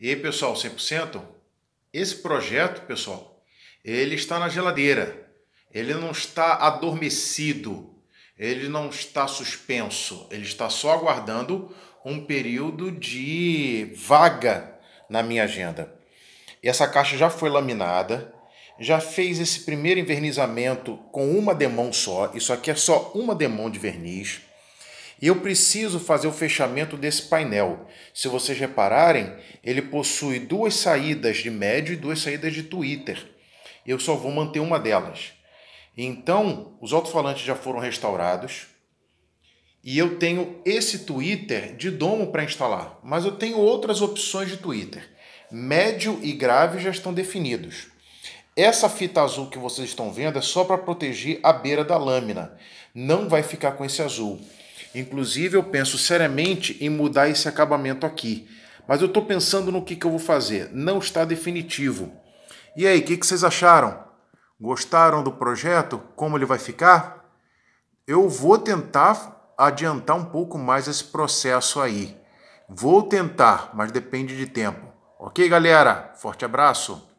E pessoal, 100%? Esse projeto, pessoal, ele está na geladeira. Ele não está adormecido. Ele não está suspenso. Ele está só aguardando um período de vaga na minha agenda. E essa caixa já foi laminada, já fez esse primeiro envernizamento com uma demão só. Isso aqui é só uma demão de verniz eu preciso fazer o fechamento desse painel. Se vocês repararem, ele possui duas saídas de médio e duas saídas de Twitter. Eu só vou manter uma delas. Então, os alto-falantes já foram restaurados e eu tenho esse Twitter de domo para instalar, mas eu tenho outras opções de Twitter. Médio e grave já estão definidos. Essa fita azul que vocês estão vendo é só para proteger a beira da lâmina. Não vai ficar com esse azul. Inclusive, eu penso seriamente em mudar esse acabamento aqui. Mas eu estou pensando no que, que eu vou fazer. Não está definitivo. E aí, o que, que vocês acharam? Gostaram do projeto? Como ele vai ficar? Eu vou tentar adiantar um pouco mais esse processo aí. Vou tentar, mas depende de tempo. Ok, galera? Forte abraço!